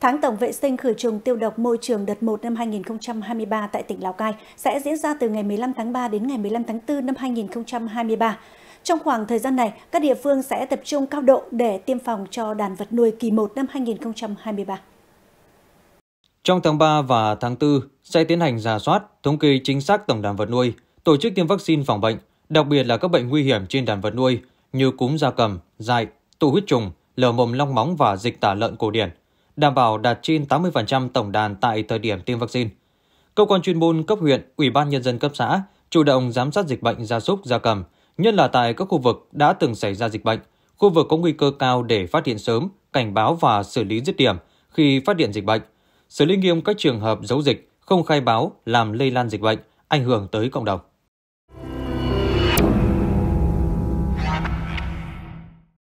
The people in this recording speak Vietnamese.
Tháng tổng vệ sinh khử trùng tiêu độc môi trường đợt 1 năm 2023 tại tỉnh Lào Cai sẽ diễn ra từ ngày 15 tháng 3 đến ngày 15 tháng 4 năm 2023. Trong khoảng thời gian này, các địa phương sẽ tập trung cao độ để tiêm phòng cho đàn vật nuôi kỳ 1 năm 2023. Trong tháng 3 và tháng 4 sẽ tiến hành giả soát, thống kê chính xác tổng đàn vật nuôi, tổ chức tiêm vaccine phòng bệnh, đặc biệt là các bệnh nguy hiểm trên đàn vật nuôi như cúm gia cầm, dại, tụ huyết trùng, lở mồm long móng và dịch tả lợn cổ điển – đảm bảo đạt trên 80% tổng đàn tại thời điểm tiêm vaccine. Cơ quan chuyên môn cấp huyện, Ủy ban Nhân dân cấp xã chủ động giám sát dịch bệnh gia súc, gia cầm, nhất là tại các khu vực đã từng xảy ra dịch bệnh, khu vực có nguy cơ cao để phát hiện sớm, cảnh báo và xử lý dứt điểm khi phát hiện dịch bệnh, xử lý nghiêm các trường hợp giấu dịch, không khai báo làm lây lan dịch bệnh, ảnh hưởng tới cộng đồng.